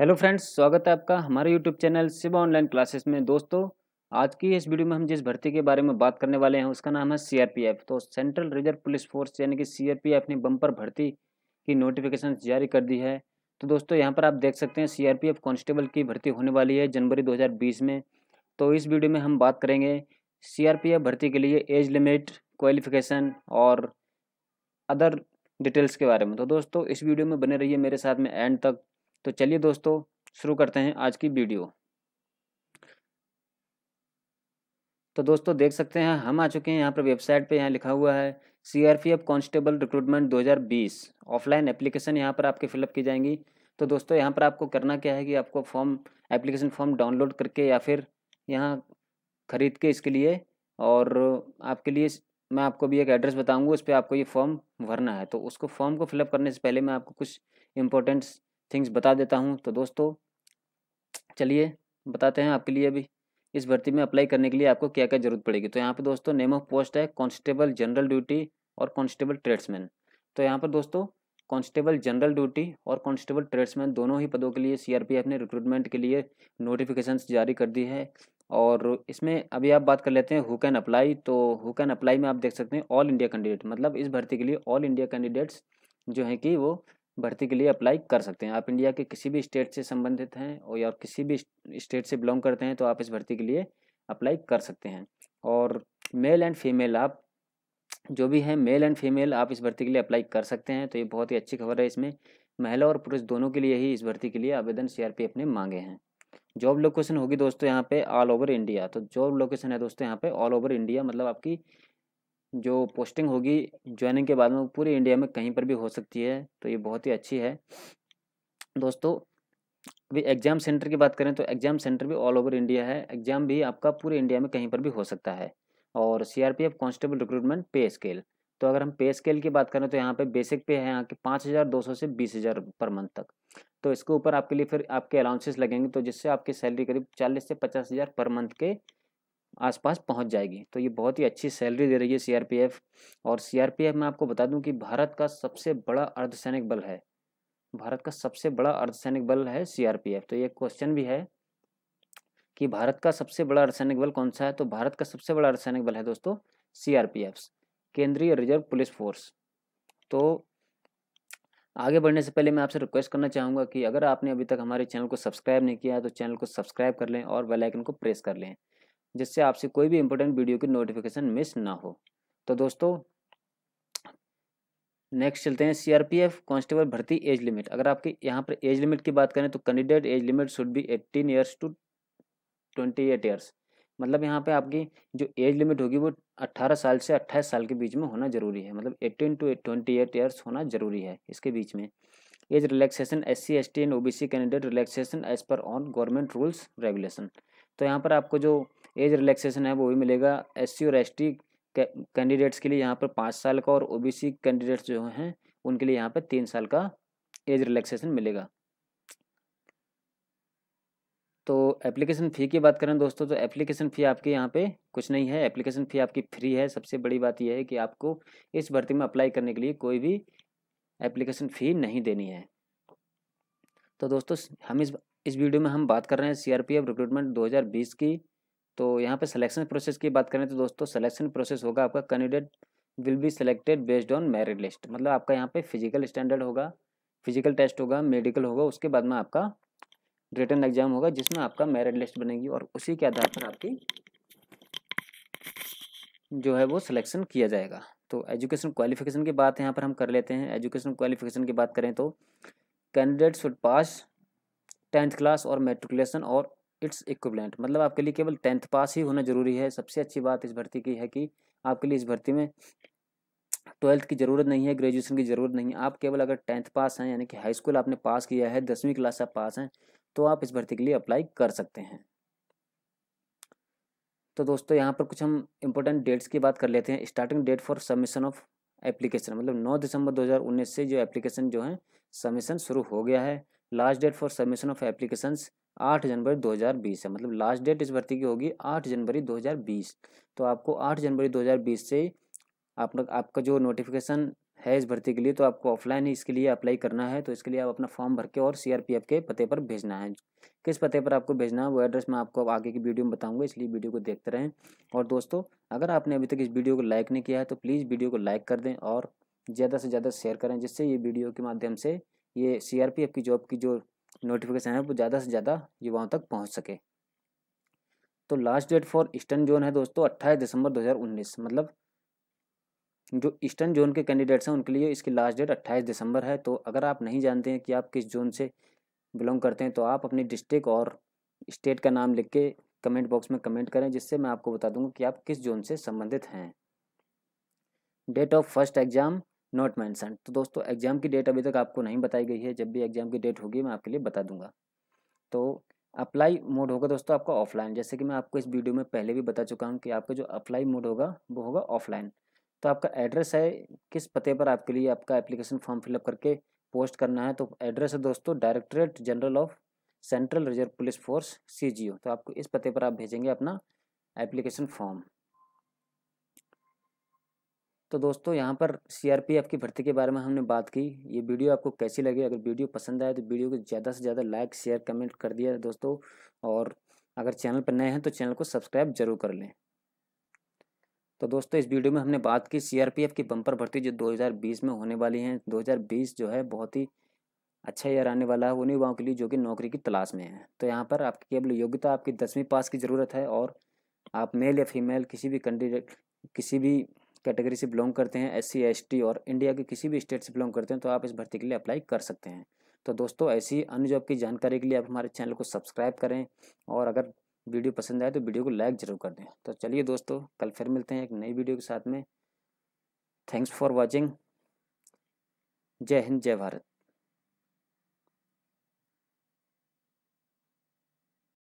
hello friends स्वागत है आपका हमारे YouTube channel Shiv online classes में दोस्तों आज की इस वीडियो में हम जिस भर्ती के बारे में बात करने वाले हैं उसका नाम है सीआरपीएफ तो सेंट्रल रिजर्व पुलिस फोर्स यानी कि सीआरपीएफ ने बम्पर भर्ती की नोटिफिकेशन जारी कर दी है तो दोस्तों यहाँ पर आप देख सकते हैं सी कांस्टेबल की भर्ती होने वाली है जनवरी दो में तो इस वीडियो में हम बात करेंगे सी भर्ती के लिए एज लिमिट क्वालिफिकेशन और अदर डिटेल्स के बारे में तो दोस्तों इस वीडियो में बने रहिए मेरे साथ में एंड तक तो चलिए दोस्तों शुरू करते हैं आज की वीडियो तो दोस्तों देख सकते हैं हम आ चुके हैं यहाँ पर वेबसाइट पे यहाँ लिखा हुआ है C R P F constable recruitment 2020 offline application यहाँ पर आपके फिलअप की जाएंगी तो दोस्तों यहाँ पर आपको करना क्या है कि आपको फॉर्म एप्लीकेशन फॉर्म डाउनलोड करके या फिर यहाँ ख़रीद के इसके लिए और आपके लिए मैं आपको भी एक एड्रेस बताऊँगा उस पर आपको ये फॉर्म भरना है तो उसको फॉर्म को फिलअप करने से पहले मैं आपको कुछ इंपॉर्टेंट्स थिंग्स बता देता हूँ तो दोस्तों चलिए बताते हैं आपके लिए अभी इस भर्ती में अप्लाई करने के लिए आपको क्या क्या जरूरत पड़ेगी तो यहाँ पर दोस्तों नेम ऑफ पोस्ट है कॉन्स्टेबल जनरल ड्यूटी और कॉन्स्टेबल ट्रेड्समैन तो यहाँ पर दोस्तों कॉन्स्टेबल जनरल ड्यूटी और कॉन्स्टेबल ट्रेड्समैन दोनों ही पदों के लिए सीआरपीएफ ने रिक्रूटमेंट के लिए नोटिफिकेशन जारी कर दी है और इसमें अभी आप बात कर लेते हैं हु कैन अप्लाई तो हु कैन अप्लाई में आप देख सकते हैं ऑल इंडिया कैंडिडेट मतलब इस भर्ती के लिए ऑल इंडिया कैंडिडेट्स जो हैं कि वो भर्ती के लिए अप्लाई कर सकते हैं आप इंडिया के किसी भी स्टेट से संबंधित हैं और या किसी भी स्टेट से बिलोंग करते हैं तो आप इस भर्ती के लिए अप्लाई कर सकते हैं और मेल एंड फीमेल आप जो भी हैं मेल एंड फीमेल आप इस भर्ती के लिए अप्लाई कर सकते हैं तो ये बहुत ही अच्छी खबर है इसमें महिला और पुरुष दोनों के लिए ही इस भर्ती के लिए आवेदन एफ ने मांगे हैं जॉब लोकेशन होगी दोस्तों यहाँ पे ऑल ओवर इंडिया तो जॉब लोकेशन है दोस्तों यहाँ पे ऑल ओवर इंडिया मतलब आपकी जो पोस्टिंग होगी ज्वाइनिंग के बाद में पूरे इंडिया में कहीं पर भी हो सकती है तो ये बहुत ही अच्छी है दोस्तों अभी एग्ज़ाम सेंटर की बात करें तो एग्ज़ाम सेंटर भी ऑल ओवर इंडिया है एग्ज़ाम भी आपका पूरे इंडिया में कहीं पर भी हो सकता है और C R P F constable recruitment pay scale तो अगर हम पे स्केल की बात करें तो यहाँ पे बेसिक पे है यहाँ के पाँच हज़ार दो सौ से बीस हज़ार पर मंथ तक तो इसके ऊपर आपके लिए फिर आपके अलाउंसेस लगेंगे तो जिससे आपकी सैलरी करीब चालीस से पचास हज़ार पर मंथ के आसपास पहुंच जाएगी तो ये बहुत ही अच्छी सैलरी दे रही है सीआरपीएफ और सीआरपीएफ में आपको बता दूं कि भारत का सबसे बड़ा अर्धसैनिक बल है भारत का सबसे बड़ा अर्धसैनिक बल है सीआरपीएफ तो ये क्वेश्चन भी है कि भारत का सबसे बड़ा अर्धसैनिक बल कौन सा है तो भारत का सबसे बड़ा अर्धसैनिक बल है दोस्तों सीआरपीएफ केंद्रीय रिजर्व पुलिस फोर्स तो आगे बढ़ने से पहले मैं आपसे रिक्वेस्ट करना चाहूँगा कि अगर आपने अभी तक हमारे चैनल को सब्सक्राइब नहीं किया तो चैनल को सब्सक्राइब कर लें और बेलाइकन को प्रेस कर लें जिससे आपसे कोई भी इंपॉर्टेंट वीडियो की नोटिफिकेशन मिस ना हो तो दोस्तों नेक्स्ट चलते हैं सीआरपीएफ कांस्टेबल भर्ती एज लिमिट अगर आपके यहाँ पर एज लिमिट की बात करें तो candidate age limit should be eighteen years to twenty eight years मतलब यहाँ पे आपकी जो एज लिमिट होगी वो अट्ठारह साल से अट्ठाईस साल के बीच में होना जरूरी है मतलब एटीन टू ट्वेंटी एट होना जरूरी है इसके बीच में age relaxation S C S T and O candidate relaxation as per on government rules regulation तो यहाँ पर आपको जो एज रिलैक्सेशन है वो भी मिलेगा एस और एस कैंडिडेट्स के लिए यहाँ पर पाँच साल का और ओ कैंडिडेट्स जो हैं उनके लिए यहाँ पर तीन साल का एज रिलैक्सेशन मिलेगा तो एप्लीकेशन फ़ी की बात करें दोस्तों तो एप्लीकेशन फ़ी आपके यहाँ पे कुछ नहीं है एप्लीकेशन फ़ी आपकी फ्री है सबसे बड़ी बात यह है कि आपको इस भर्ती में अप्लाई करने के लिए कोई भी एप्लीकेशन फ़ी नहीं देनी है तो दोस्तों हम इस इस वीडियो में हम बात कर रहे हैं सीआरपीएफ रिक्रूटमेंट 2020 की तो यहाँ पे सिलेक्शन प्रोसेस की बात करें तो दोस्तों सिलेक्शन प्रोसेस होगा आपका candidate will be selected based on merit list मतलब आपका यहाँ पे फिजिकल स्टैंडर्ड होगा फिजिकल टेस्ट होगा मेडिकल होगा उसके बाद में आपका रिटर्न एग्जाम होगा जिसमें आपका मेरिट लिस्ट बनेगी और उसी के आधार पर आपकी जो है वो सिलेक्शन किया जाएगा तो एजुकेशन क्वालिफिकेशन की बात यहाँ पर हम कर लेते हैं एजुकेशन क्वालिफिकेशन की बात करें तो candidate should pass tenth class और मेट्रिकुलेशन और इट्स इक्विवेलेंट मतलब आपके लिए केवल टेंथ पास ही होना जरूरी है सबसे अच्छी बात इस भर्ती की है कि आपके लिए इस भर्ती में ट्वेल्थ की ज़रूरत नहीं है ग्रेजुएशन की ज़रूरत नहीं है आप केवल अगर टेंथ पास हैं यानी कि हाई स्कूल आपने पास किया है दसवीं क्लास आप पास हैं तो आप इस भर्ती के लिए अप्लाई कर सकते हैं तो दोस्तों यहाँ पर कुछ हम इम्पोर्टेंट डेट्स की बात कर लेते हैं starting date for submission of application मतलब 9 दिसंबर 2019 से जो एप्लीकेशन जो है सबमिशन शुरू हो गया है last date for submission of applications आठ जनवरी 2020 है मतलब लास्ट डेट इस भर्ती की होगी आठ जनवरी 2020 तो आपको आठ जनवरी 2020 से आप लोग आपका जो नोटिफिकेशन है इस भर्ती के लिए तो आपको ऑफलाइन ही इसके लिए अप्लाई करना है तो इसके लिए आप अपना फॉर्म भर के और सीआरपीएफ के पते पर भेजना है किस पते पर आपको भेजना है वो एड्रेस मैं आपको आगे की वीडियो में बताऊंगा इसलिए वीडियो को देखते रहें और दोस्तों अगर आपने अभी तक इस वीडियो को लाइक नहीं किया है तो प्लीज़ वीडियो को लाइक कर दें और ज़्यादा से ज़्यादा शेयर करें जिससे ये वीडियो के माध्यम से ये सीआरपीएफ की जॉब की जो नोटिफिकेशन है वो ज़्यादा से ज़्यादा युवाओं तक पहुँच सके तो last date for eastern zone है दोस्तों अट्ठाईस दिसंबर उन्नीस मतलब जो ईस्टर्न जोन के कैंडिडेट्स हैं उनके लिए इसकी लास्ट डेट अट्ठाईस दिसंबर है तो अगर आप नहीं जानते हैं कि आप किस जोन से बिलोंग करते हैं तो आप अपनी डिस्ट्रिक्ट और स्टेट का नाम लिख के कमेंट बॉक्स में कमेंट करें जिससे मैं आपको बता दूंगा कि आप किस जोन से संबंधित हैं date of first exam not mention तो दोस्तों एग्ज़ाम की डेट अभी तक आपको नहीं बताई गई है जब भी एग्ज़ाम की डेट होगी मैं आपके लिए बता दूंगा तो अप्लाई मोड होगा दोस्तों आपका ऑफलाइन जैसे कि मैं आपको इस वीडियो में पहले भी बता चुका हूँ कि आपका जो अप्लाई मोड होगा वो होगा ऑफलाइन तो आपका एड्रेस है किस पते पर आपके लिए आपका एप्लीकेशन फॉर्म फिलअप करके पोस्ट करना है तो एड्रेस है दोस्तों directorate general of central reserve police force सी तो आपको इस पते पर आप भेजेंगे अपना एप्लीकेशन फॉर्म तो दोस्तों यहाँ पर सीआरपीएफ की भर्ती के बारे में हमने बात की ये वीडियो आपको कैसी लगी अगर वीडियो पसंद आए तो वीडियो को ज़्यादा से ज़्यादा लाइक शेयर कमेंट कर दिया दोस्तों और अगर चैनल पर नए हैं तो चैनल को सब्सक्राइब जरूर कर लें तो दोस्तों इस वीडियो में हमने बात की सी की बम्पर भर्ती जो 2020 में होने वाली हैं 2020 जो है बहुत ही अच्छा ईयर आने वाला है उन्हीं युवाओं के लिए जो कि नौकरी की तलाश में है तो यहाँ पर आपकी केवल योग्यता आपकी दसवीं पास की ज़रूरत है और आप मेल या फीमेल किसी भी कैंडिडेट किसी भी कैटेगरी से बिलोंग करते हैं एस सी और इंडिया के किसी भी स्टेट से बिलोंग करते हैं तो आप इस भर्ती के लिए अप्लाई कर सकते हैं तो दोस्तों ऐसी अन्य जॉब की जानकारी के लिए आप हमारे चैनल को सब्सक्राइब करें और अगर वीडियो पसंद आए तो वीडियो को लाइक ज़रूर कर दें तो चलिए दोस्तों कल फिर मिलते हैं एक नई वीडियो के साथ में थैंक्स फॉर वॉचिंग जय हिंद जय भारत